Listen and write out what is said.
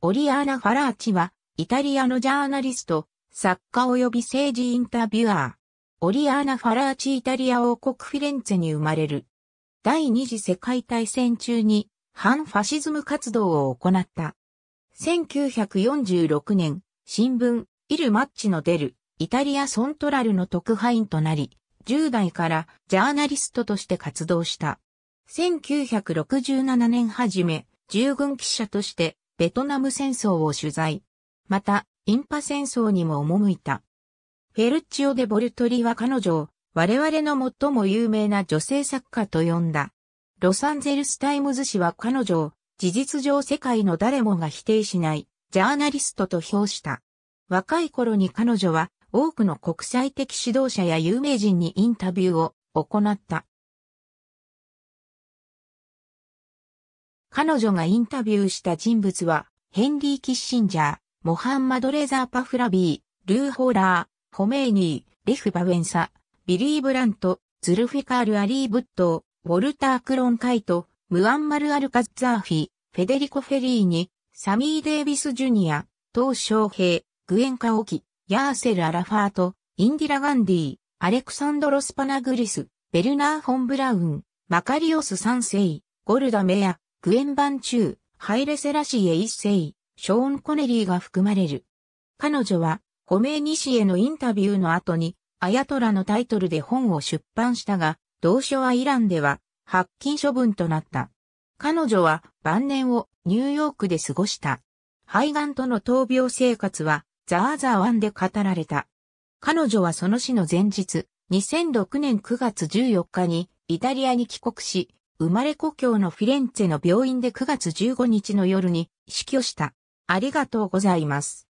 オリアーナ・ファラーチは、イタリアのジャーナリスト、作家及び政治インタビュアー。オリアーナ・ファラーチイタリア王国フィレンツェに生まれる。第二次世界大戦中に反ファシズム活動を行った。1946年、新聞、イル・マッチの出る、イタリア・ソントラルの特派員となり、10代からジャーナリストとして活動した。1967年はじめ、従軍記者としてベトナム戦争を取材。また、インパ戦争にも赴いた。フェルチオ・デ・ボルトリは彼女を我々の最も有名な女性作家と呼んだ。ロサンゼルス・タイムズ紙は彼女を事実上世界の誰もが否定しないジャーナリストと評した。若い頃に彼女は多くの国際的指導者や有名人にインタビューを行った。彼女がインタビューした人物は、ヘンリー・キッシンジャー、モハンマド・レザー・パフラビー、ルー・ホーラー、ホメイニー、レフ・バウェンサ、ビリー・ブラント、ズルフィカール・アリー・ブットウォルター・クロン・カイト、ムアンマル・アルカッザーフィ、フェデリコ・フェリーニ、サミー・デイビス・ジュニア、トウ・ショウヘイ、グエン・カオキ、ヤーセル・アラファート、インディラ・ガンディ、アレクサンドロス・パナグリス、ベルナー・ホン・ブラウン、マカリオスサンセイ、ゴルダ・メア、グエン・バンチュー、ハイレセラシエ一世、ショーン・コネリーが含まれる。彼女は、ホメイニシへのインタビューの後に、アヤトラのタイトルで本を出版したが、同書はイランでは、発禁処分となった。彼女は晩年をニューヨークで過ごした。肺がんとの闘病生活は、ザーザーワンで語られた。彼女はその死の前日、2006年9月14日にイタリアに帰国し、生まれ故郷のフィレンツェの病院で9月15日の夜に死去した。ありがとうございます。